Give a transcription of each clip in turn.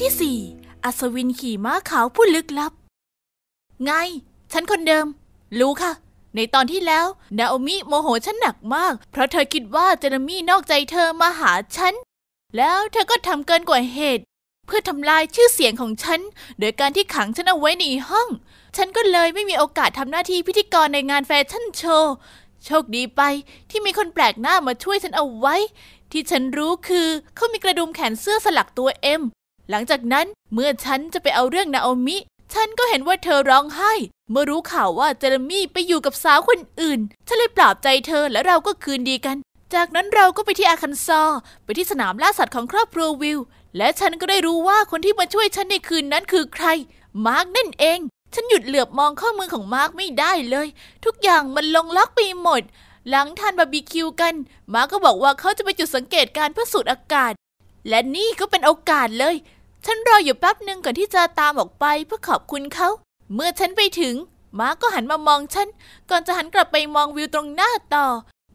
ที่สี่อัศวินขี่ม้าขาวผู้ลึกลับ ไง ฉันคนเดิม รู้ค่ะ ในตอนที่แล้ว นาโอมิโมโหฉันหนักมาก เพราะเธอคิดว่าเจนรมี่นอกใจเธอมาหาฉัน แล้วเธอก็ทำเกินกว่าเหตุ เพื่อทำลายชื่อเสียงของฉัน โดยการที่ขังฉันเอาไว้ในห้อง ฉันก็เลยไม่มีโอกาสทำหน้าที่พิธีกรในงานแฟชั่นโชว์ โชคดีไปที่มีคนแปลกหน้ามาช่วยฉันเอาไว้ ที่ฉันรู้คือ เขามีกระดุมแขนเสื้อสลักตัวเอ็มหลังจากนั้นเมื่อฉันจะไปเอาเรื่องนาโอมิ ฉันก็เห็นว่าเธอร้องไห้ เมื่อรู้ข่าวว่าเจอร์มี่ไปอยู่กับสาวคนอื่น ฉันเลยปลอบใจเธอและเราก็คืนดีกัน จากนั้นเราก็ไปที่อาคันซอไปที่สนามล่าสัตว์ของครอบครัววิล และฉันก็ได้รู้ว่าคนที่มาช่วยฉันในคืนนั้นคือใคร มาร์กนั่นเอง ฉันหยุดเหลือบมองข้อมือของมาร์กไม่ได้เลย ทุกอย่างมันลงล็อกไปหมด หลังทานบาร์บีคิวกัน มาร์กก็บอกว่าเขาจะไปจุดสังเกตการเพื่อสูดอากาศ และนี่ก็เป็นโอกาสเลยฉันรออยู่แป๊บหนึ่งก่อนที่จะตามออกไปเพื่อขอบคุณเขา เมื่อฉันไปถึงม้าก็หันมามองฉันก่อนจะหันกลับไปมองวิวตรงหน้าต่อ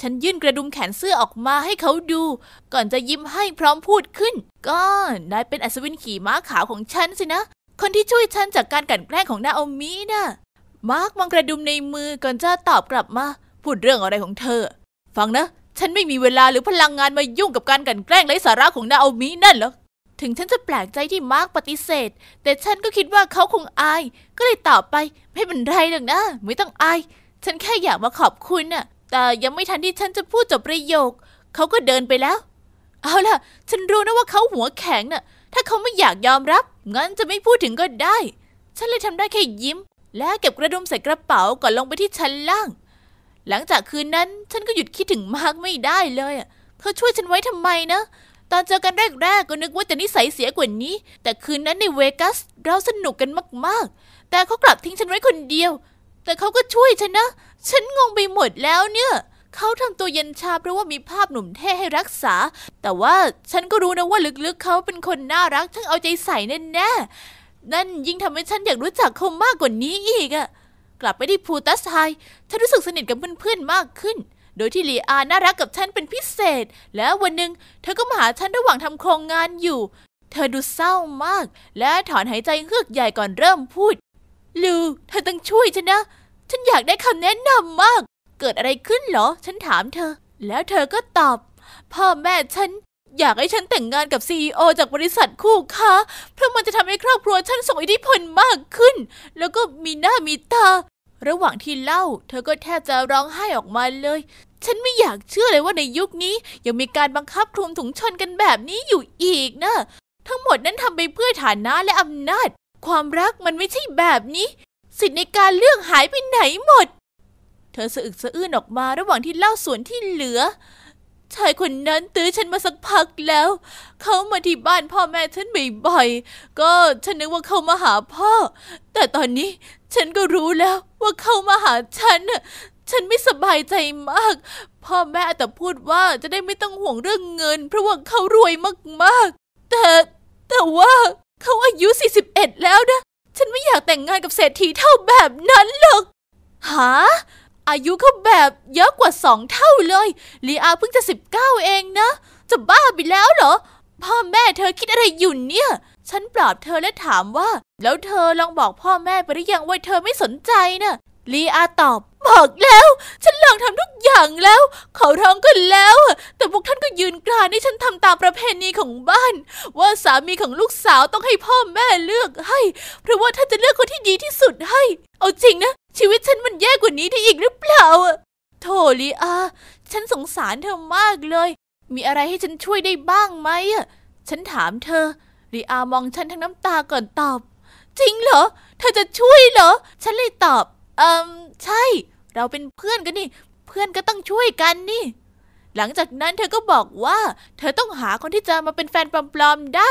ฉันยื่นกระดุมแขนเสื้อออกมาให้เขาดู ก่อนจะยิ้มให้พร้อมพูดขึ้น ก็นายเป็นอัศวินขี่ม้าขาวของฉันสินะ คนที่ช่วยฉันจากการกลั่นแกล้งของนาโอมินะ่ะมาร์กมองกระดุมในมือก่อนจะตอบกลับมา พูดเรื่องอะไรของเธอฟังนะฉันไม่มีเวลาหรือพลังงานมายุ่งกับการกลั่นแกล้งไร้สาระของนาโอมินั่นหรอกถึงฉันจะแปลกใจที่มาร์กปฏิเสธ แต่ฉันก็คิดว่าเขาคงอาย ก็เลยตอบไปไม่เป็นไรหรอกนะไม่ต้องอาย ฉันแค่อยากมาขอบคุณน่ะ แต่ยังไม่ทันที่ฉันจะพูดจบประโยค เขาก็เดินไปแล้ว เอาล่ะฉันรู้นะว่าเขาหัวแข็งน่ะ ถ้าเขาไม่อยากยอมรับงั้นจะไม่พูดถึงก็ได้ ฉันเลยทำได้แค่ยิ้ม และเก็บกระดุมใส่กระเป๋าก่อนลงไปที่ชั้นล่าง หลังจากคืนนั้นฉันก็หยุดคิดถึงมาร์กไม่ได้เลยอ่ะเขาช่วยฉันไว้ทำไมนะตอนเจอกันแรกๆก็นึกว่าจะนิสัยเสียกว่านี้ แต่คืนนั้นในเวกัสเราสนุกกันมากๆ แต่เขากลับทิ้งฉันไว้คนเดียว แต่เขาก็ช่วยฉันนะ ฉันงงไปหมดแล้วเนี่ยเขาทำตัวเย็นชาเพราะว่ามีภาพหนุ่มเท่ให้รักษา แต่ว่าฉันก็รู้นะว่าลึกๆ เขาเป็นคนน่ารักทั้งเอาใจใส่แน่ๆนั่นยิ่งทำให้ฉันอยากรู้จักเขามากกว่านี้อีกอะกลับไปที่พูตัสไฮฉันรู้สึกสนิทกับเพื่อนๆมากขึ้นโดยที่ลีอาน่ารักกับฉันเป็นพิเศษ และวันหนึ่งเธอก็มาหาฉันระหว่างทำโครงงานอยู่ เธอดูเศร้ามากและถอนหายใจเฮือกใหญ่ก่อนเริ่มพูด ลูเธอต้องช่วยฉันนะ ฉันอยากได้คำแนะนำมาก เกิดอะไรขึ้นเหรอฉันถามเธอ แล้วเธอก็ตอบ พ่อแม่ฉันอยากให้ฉันแต่งงานกับซีอจากบริษัทคู่ค้าเพราะมันจะทำให้ครอบครัวฉันส่งอิทธิพลมากขึ้น แล้วก็มีหน้ามีตาระหว่างที่เล่า เธอก็แทบจะร้องไห้ออกมาเลย ฉันไม่อยากเชื่อเลยว่าในยุคนี้ ยังมีการบังคับคลุมถุงชนกันแบบนี้อยู่อีกนะ ทั้งหมดนั้นทำไปเพื่อฐานะและอำนาจ ความรักมันไม่ใช่แบบนี้ สิทธิในการเลือกหายไปไหนหมด เธอสะอึกสะอื้นออกมาระหว่างที่เล่าส่วนที่เหลือ ชายคนนั้นตื้อฉันมาสักพักแล้ว เขามาที่บ้านพ่อแม่ฉันบ่อยๆ ก็ฉันนึกว่าเขามาหาพ่อ แต่ตอนนี้ฉันก็รู้แล้วว่าเข้ามาหาฉัน ฉันไม่สบายใจมาก พ่อแม่แต่พูดว่าจะได้ไม่ต้องห่วงเรื่องเงิน เพราะว่า เขารวยมากๆ แต่ แต่ว่าเขาอายุ 41 แล้วนะ ฉันไม่อยากแต่งงานกับเศรษฐีเท่าแบบนั้นหรอกหา อายุเขาแบบเยอะกว่าสองเท่าเลยลีอาเพิ่งจะ 19 เองนะ จะบ้าไปแล้วเหรอ พ่อแม่เธอคิดอะไรอยู่เนี่ยฉันปลอบเธอและถามว่า แล้วเธอลองบอกพ่อแม่ไปหรือยังว่าเธอไม่สนใจนะ่ะ ลีอาตอบ บอกแล้ว ฉันลองทำทุกอย่างแล้ว เขาท้องกันแล้ว แต่พวกท่านก็ยืนกรานให้ฉันทำตามประเพณีของบ้าน ว่าสามีของลูกสาวต้องให้พ่อแม่เลือกให้ เพราะว่าท่านจะเลือกคนที่ดีที่สุดให้ เอาจริงนะ ชีวิตฉันมันแย่กว่านี้ได้อีกหรือเปล่าโธลีอา ฉันสงสารเธอมากเลย มีอะไรให้ฉันช่วยได้บ้างไหมฉันถามเธอรีอามองฉันทั้งน้ำตาก่อนตอบ จริงเหรอ เธอจะช่วยเหรอฉันเลยตอบเอิมใช่ เราเป็นเพื่อนกันนี่ เพื่อนก็ต้องช่วยกันนี่ หลังจากนั้นเธอก็บอกว่า เธอต้องหาคนที่จะมาเป็นแฟนปลอมๆได้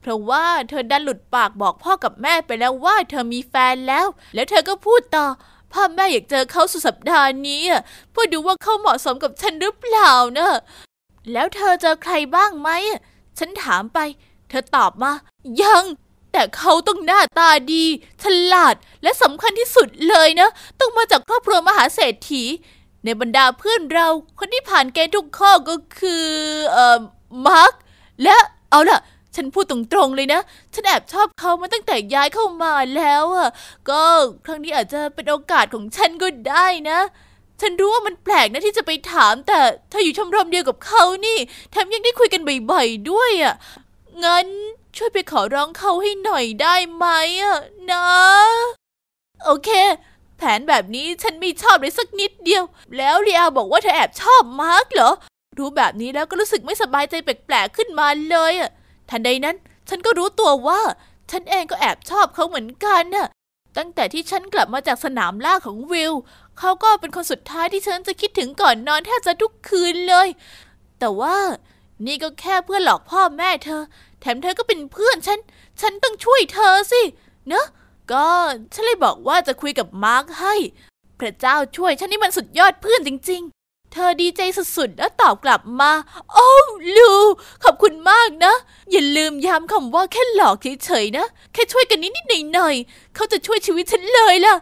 เพราะว่าเธอดันหลุดปากบอกพ่อกับแม่ไปแล้วว่า เธอมีแฟนแล้ว แล้วเธอก็พูดต่อ พ่อแม่อยากเจอเขาสุดสัปดาห์นี้เพื่อดูว่าเขาเหมาะสมกับฉันหรือเปล่านะแล้วเธอเจอใครบ้างไหมฉันถามไปเธอตอบว่ายัง แต่เขาต้องหน้าตาดี ฉลาด และสำคัญที่สุดเลยนะ ต้องมาจากครอบครัวมหาเศรษฐี ในบรรดาเพื่อนเรา คนที่ผ่านเกณฑ์ทุกข้อก็คือ เอ่อ มาร์กและ เอาล่ะ ฉันพูดตรงๆเลยนะ ฉันแอบชอบเขามาตั้งแต่ย้ายเข้ามาแล้วอ่ะก็ครั้งนี้อาจจะเป็นโอกาสของฉันก็ได้นะ ฉันรู้ว่ามันแปลกนะที่จะไปถาม แต่เธออยู่ชมรมเดียวกับเขานี่แถมยังได้คุยกันบ่อยๆด้วยอ่ะงั้น ช่วยไปขอร้องเขาให้หน่อยได้ไหมอะนะ โอเค แผนแบบนี้ฉันไม่ชอบเลยสักนิดเดียว แล้วเรียบอกว่าเธอแอบชอบมาร์กเหรอรู้แบบนี้แล้วก็รู้สึกไม่สบายใจแปลกๆ ขึ้นมาเลยอะทันใดนั้น ฉันก็รู้ตัวว่า ฉันเองก็แอบชอบเขาเหมือนกันน่ะ ตั้งแต่ที่ฉันกลับมาจากสนามล่าของวิล เขาก็เป็นคนสุดท้ายที่ฉันจะคิดถึงก่อนนอนแทบจะทุกคืนเลย แต่ว่านี่ก็แค่เพื่อหลอกพ่อแม่เธอ แถมเธอก็เป็นเพื่อนฉัน ฉันต้องช่วยเธอสิ เนอะก็ฉันเลยบอกว่าจะคุยกับมาร์คให้ พระเจ้าช่วยฉันนี่มันสุดยอดเพื่อนจริง ๆ เธอดีใจสุดๆแล้วตอบกลับมา โอ้ลู ขอบคุณมากนะ อย่าลืมย้ำคำว่าแค่หลอกเฉยๆนะ แค่ช่วยกันนิดๆหน่อยๆ เขาจะช่วยชีวิตฉันเลยล่ะ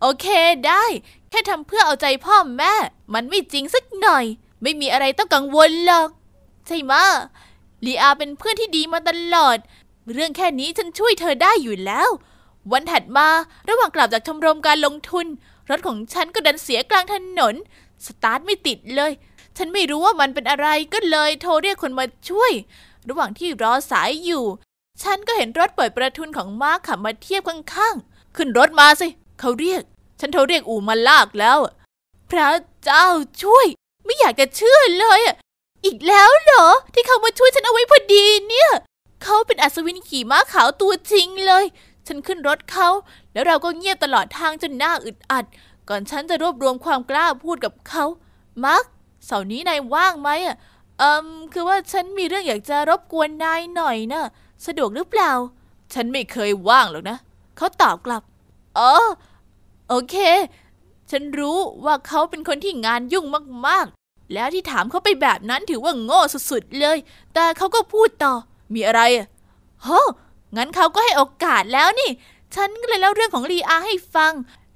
โอเค ได้ แค่ทำเพื่อเอาใจพ่อแม่ มันไม่จริงสักหน่อย ไม่มีอะไรต้องกังวลหรอกใช่ไหมลีอาเป็นเพื่อนที่ดีมาตลอด เรื่องแค่นี้ฉันช่วยเธอได้อยู่แล้ว วันถัดมาระหว่างกลับจากชมรมการลงทุน รถของฉันก็ดันเสียกลางถนน สตาร์ทไม่ติดเลย ฉันไม่รู้ว่ามันเป็นอะไรก็เลย โทรเรียกคนมาช่วย ระหว่างที่รอสายอยู่ ฉันก็เห็นรถเปิดประทุนของมาร์คขับมาเทียบข้างๆ ขึ้นรถมาสิเขาเรียก ฉันโทรเรียกอู่มาลากแล้ว พระเจ้าช่วย ไม่อยากจะเชื่อเลยอะอีกแล้วเหรอ ที่เขามาช่วยฉันเอาไว้พอดีเนี่ยเขาเป็นอัศวินขี่ม้าขาวตัวจริงเลย ฉันขึ้นรถเขา แล้วเราก็เงียบตลอดทางจนหน้าอึดอัด ก่อนฉันจะรวบรวมความกล้าพูดกับเขามาร์กเสาร์นี้นายว่างไหมอ่ะอืมคือว่าฉันมีเรื่องอยากจะรบกวนนายหน่อยนะสะดวกหรือเปล่า ฉันไม่เคยว่างหรอกนะ เขาตอบกลับอ๋อโอเค ฉันรู้ว่าเขาเป็นคนที่งานยุ่งมากแล้วที่ถามเขาไปแบบนั้นถือว่าโง่สุดๆ เลย แต่เขาก็พูดต่อ มีอะไรเฮ้งั้นเขาก็ให้โอกาสแล้วนี่ ฉันก็เลยเล่าเรื่องของลีอาให้ฟัง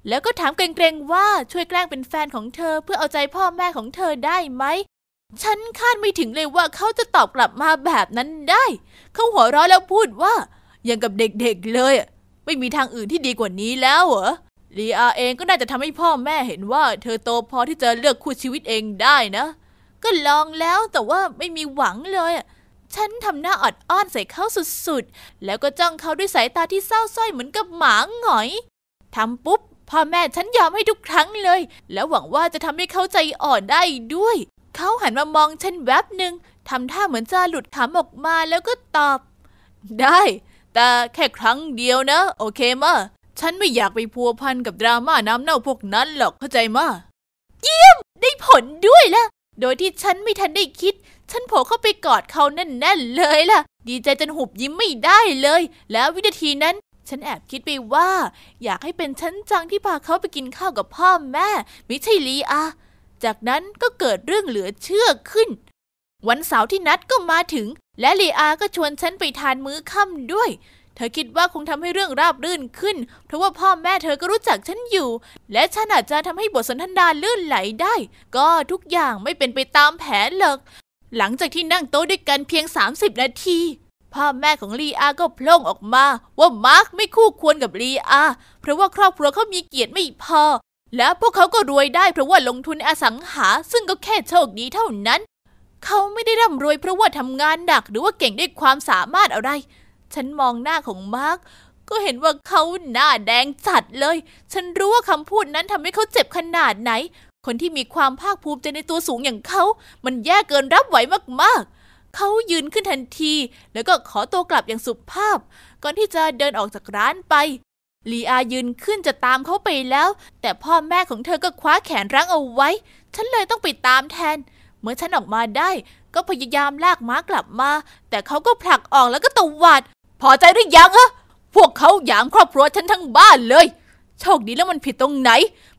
แล้วก็ถามเกรงๆว่าช่วยแกล้งเป็นแฟนของเธอเพื่อเอาใจพ่อแม่ของเธอได้ไหม ฉันคาดไม่ถึงเลยว่าเขาจะตอบกลับมาแบบนั้นได้ เขาหัวเราะแล้วพูดว่า ยังกับเด็กๆเลย ไม่มีทางอื่นที่ดีกว่านี้แล้วเหรอลีอาเองก็น่าจะทำให้พ่อแม่เห็นว่า เธอโตพอที่จะเลือกคู่ชีวิตเองได้นะ ก็ลองแล้วแต่ว่าไม่มีหวังเลยฉันทำหน้าออดอ้อนใส่เขาสุดๆ แล้วก็จ้องเขาด้วยสายตาที่เศร้าส้อยเหมือนกับหมาหงอยทำปุ๊บ พ่อแม่ฉันยอมให้ทุกครั้งเลย แล้วหวังว่าจะทำให้เขาใจอ่อนได้ด้วย เขาหันมามองฉันแวบหนึ่งทำท่าเหมือนจะหลุดขำออกมาแล้วก็ตอบ ได้ แต่แค่ครั้งเดียวนะ โอเคมะฉันไม่อยากไปพัวพันกับดราม่าน้ำเน่าพวกนั้นหรอกเข้าใจมาเยี่ยม ได้ผลด้วยล่ะ โดยที่ฉันไม่ทันได้คิด ฉันโผล่เข้าไปกอดเขาแน่นๆเลยล่ะ ดีใจจนหุบยิ้มไม่ได้เลย แล้ววินาทีนั้น ฉันแอบคิดไปว่า อยากให้เป็นฉันจังที่พาเขาไปกินข้าวกับพ่อแม่ ไม่ใช่ลีอาจากนั้นก็เกิดเรื่องเหลือเชื่อขึ้น วันเสาร์ที่นัดก็มาถึง และลีอาก็ชวนฉันไปทานมื้อค่ำด้วยเธอคิดว่าคงทำให้เรื่องราบรื่นขึ้น เพราะว่าพ่อแม่เธอก็รู้จักฉันอยู่ และฉันอาจจะทำให้บทสนทนาลื่นไหลได้ ก็ทุกอย่างไม่เป็นไปตามแผนหรอกหลังจากที่นั่งโต๊ะด้วยกันเพียง 30 นาที พ่อแม่ของลีอาก็โผล่ออกมา ว่ามาร์กไม่คู่ควรกับลีอาเพราะว่าครอบครัวเขามีเกียรติไม่พอ และพวกเขาก็รวยได้เพราะว่าลงทุนอสังหา ซึ่งก็แค่โชคดีเท่านั้น เขาไม่ได้ร่ำรวยเพราะว่าทำงานหนัก หรือว่าเก่งด้วยความสามารถอะไรฉันมองหน้าของมาร์ก ก็เห็นว่าเขาหน้าแดงจัดเลย ฉันรู้ว่าคำพูดนั้นทำให้เขาเจ็บขนาดไหน คนที่มีความภาคภูมิใจในตัวสูงอย่างเขา มันแย่เกินรับไหวมากๆ เขายืนขึ้นทันที แล้วก็ขอตัวกลับอย่างสุภาพ ก่อนที่จะเดินออกจากร้านไป ลีอายืนขึ้นจะตามเขาไปแล้ว แต่พ่อแม่ของเธอก็คว้าแขนรั้งเอาไว้ ฉันเลยต้องไปตามแทน เมื่อฉันออกมาได้ ก็พยายามลากม้ากลับมา แต่เขาก็ผลักออกแล้วก็ตวัดพอใจหรือยังอะพวกเขาหยามครอบครัวฉันทั้งบ้านเลย โชคดีแล้วมันผิดตรงไหน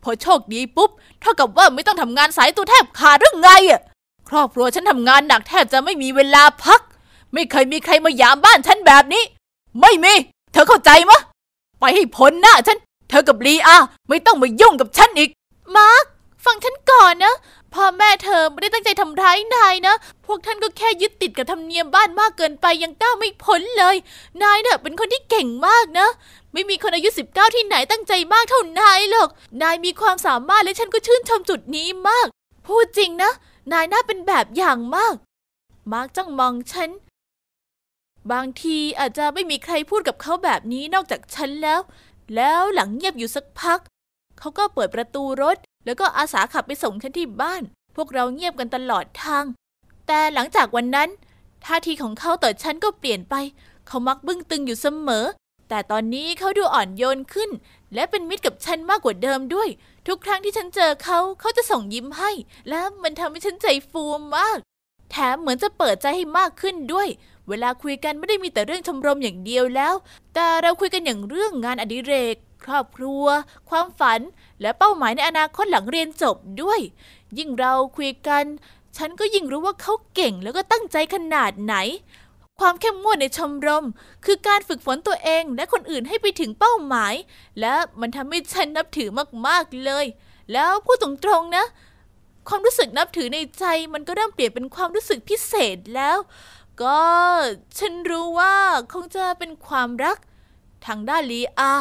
พอโชคดีปุ๊บเท่ากับว่าไม่ต้องทำงานสายตัวแทบขาดหรือไงอะครอบครัวฉันทำงานหนักแทบจะไม่มีเวลาพัก ไม่เคยมีใครมาหยามบ้านฉันแบบนี้ ไม่มี เธอเข้าใจมะ ไปให้พ้นหน้าฉัน เธอกับลีอาไม่ต้องมายุ่งกับฉันอีก มาร์คฟังฉันก่อนนะ พ่อแม่เธอไม่ได้ตั้งใจทำร้ายนายนะพวกท่านก็แค่ยึดติดกับธรรมเนียมบ้านมากเกินไปยังก้าวไม่พ้นเลย นายเนี่ยเป็นคนที่เก่งมากนะ ไม่มีคนอายุ 19 ที่ไหนตั้งใจมากเท่านายหรอกนายมีความสามารถและฉันก็ชื่นชมจุดนี้มาก พูดจริงนะ นายน่าเป็นแบบอย่างมาก มาร์กจ้องมองฉันบางทีอาจจะไม่มีใครพูดกับเขาแบบนี้นอกจากฉันแล้ว แล้วหลังเงียบอยู่สักพัก เขาก็เปิดประตูรถ แล้วก็อาสาขับไปส่งฉันที่บ้าน พวกเราเงียบกันตลอดทางแต่หลังจากวันนั้นท่าทีของเขาต่อฉัน ก็เปลี่ยนไป เขามักบึ้งตึงอยู่เสมอ แต่ตอนนี้เขาดูอ่อนโยนขึ้น และเป็นมิตรกับฉันมากกว่าเดิมด้วย ทุกครั้งที่ฉันเจอเขาเขาจะส่งยิ้มให้ และมันทำให้ฉันใจฟูมาก แถมเหมือนจะเปิดใจให้มากขึ้นด้วย เวลาคุยกันไม่ได้มีแต่เรื่องชมรมอย่างเดียวแล้ว แต่เราคุยกันอย่างเรื่องงานอดิเรก ครอบครัว ความฝัน และเป้าหมายในอนาคตหลังเรียนจบด้วย ยิ่งเราคุยกันฉันก็ยิ่งรู้ว่าเขาเก่งแล้วก็ตั้งใจขนาดไหน ความเข้มงวดในชมรม คือการฝึกฝนตัวเองและคนอื่นให้ไปถึงเป้าหมาย และมันทำให้ฉันนับถือมากๆเลย แล้วพูดตรงๆนะ ความรู้สึกนับถือในใจมันก็เริ่มเปลี่ยนเป็นความรู้สึกพิเศษแล้ว ก็ฉันรู้ว่าคงจะเป็นความรัก ทางด้านลีอา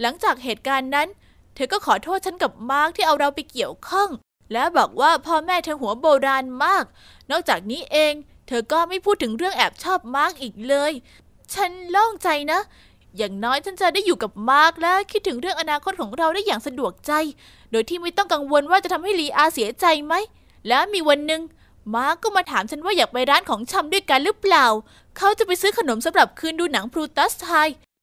หลังจากเหตุการณ์นั้น เธอก็ขอโทษฉันกับมาร์กที่เอาเราไปเกี่ยวข้องและบอกว่าพ่อแม่เธอหัวโบราณมาก นอกจากนี้เอง เธอก็ไม่พูดถึงเรื่องแอบชอบมาร์กอีกเลย ฉันโล่งใจนะ อย่างน้อยฉันจะได้อยู่กับมาร์กและคิดถึงเรื่องอนาคตของเราได้อย่างสะดวกใจ โดยที่ไม่ต้องกังวลว่าจะทำให้ลีอาเสียใจไหม แล้วมีวันหนึ่งมาร์กก็มาถามฉันว่าอยากไปร้านของชำด้วยกันหรือเปล่า เขาจะไปซื้อขนมสำหรับคืนดูหนังพลูตัสไท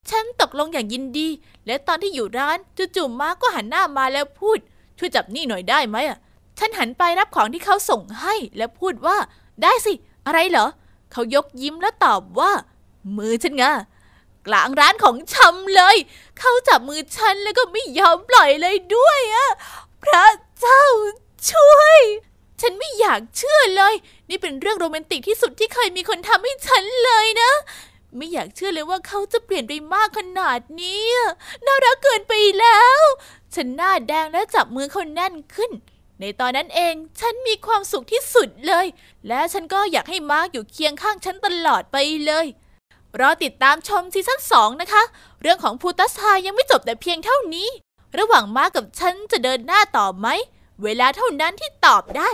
ฉันตกลงอย่างยินดี และตอนที่อยู่ร้านจู่ๆมาร์กก็หันหน้ามาแล้วพูด ช่วยจับนี่หน่อยได้ไหมอ่ะฉันหันไปรับของที่เขาส่งให้และพูดว่าได้สิ อะไรเหรอ เขายกยิ้มแล้วตอบว่ามือฉันไงกลางร้านของชำเลย เขาจับมือฉันแล้วก็ไม่ยอมปล่อยเลยด้วยอะพระเจ้าช่วย ฉันไม่อยากเชื่อเลย นี่เป็นเรื่องโรแมนติกที่สุดที่เคยมีคนทำให้ฉันเลยนะ ไม่อยากเชื่อเลยว่าเขาจะเปลี่ยนไปมากขนาดนี้น่ารักเกินไปแล้ว ฉันหน้าแดงและจับมือเขาแน่นขึ้นในตอนนั้นเอง ฉันมีความสุขที่สุดเลย และฉันก็อยากให้มาร์กอยู่เคียงข้างฉันตลอดไปเลย รอติดตามชมซีซั่นงนะคะ เรื่องของพูตัสไฮยังไม่จบแต่เพียงเท่านี้ ระหว่างมาร์กกับฉันจะเดินหน้าต่อไหม เวลาเท่านั้นที่ตอบได้